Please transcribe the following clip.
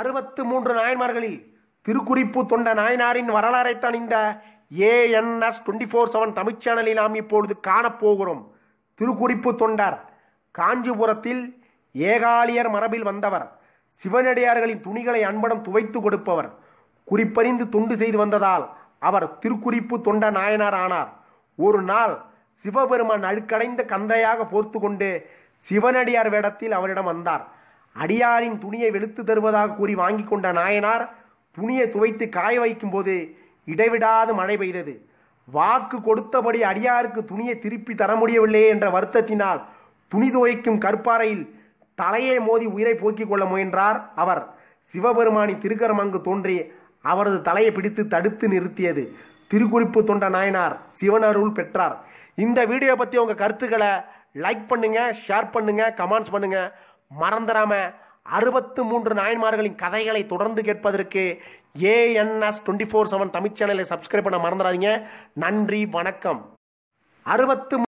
அறுபத்து மூன்று நாயன்மார்களில் திருக்குறிப்பு தொண்ட நாயனாரின் வரலாறைத்தான் இந்த ANS twenty four seven Tamil சேனலில் நாம் இப்பொழுது காணப்போகிறோம் திருக்குறிப்பு தொண்டர் காஞ்சிபுரத்தில் ஏகாலியர் மரபில் வந்தவர் சிவனடியார்களின் துணிகளை அன்படம் துவைத்து கொடுப்பவர் குறிப்பறிந்து தொண்டு செய்து வந்ததால் அவர் திருக்குறிப்பு தொண்ட நாயனார் ஆனார் ஒரு நாள் சிவபெருமான் அழுக்கடைந்த கந்தையாக போர்த்து கொண்டு சிவனடியார் வேடத்தில் அவரிடம் வந்தார் அடியாரின் துணியை வெளுத்து தருவதாக கூறி வாங்கி கொண்ட நாயனார் துணியை துவைத்து காய வைக்கும் போது இடைவிடாது மழை பெய்தது வாக்கு கொடுத்தபடி அடியாருக்கு துணியை திருப்பி தர முடியவில்லையே என்ற வருத்தத்தினால் துணி துவைக்கும் கற்பாறையில் தலையை மோதி உயிரை போக்கிக் கொள்ள முயன்றார் அவர் சிவபெருமானி அங்கு தோன்றி அவரது தலையை பிடித்து தடுத்து நிறுத்தியது திருக்குறிப்பு தொண்ட நாயனார் சிவன் அருள் பெற்றார் இந்த வீடியோ பற்றி உங்கள் கருத்துக்களை லைக் பண்ணுங்கள் ஷேர் பண்ணுங்கள் கமெண்ட்ஸ் பண்ணுங்கள் மறந்துடாம அறுபத்து மூன்று நாயன்மார்களின் கதைகளை தொடர்ந்து கேட்பதற்கு ANS twenty four seven Tamil சேனலை சப்ஸ்கிரைப் பண்ண மறந்துடாதீங்க நன்றி வணக்கம் அறுபத்து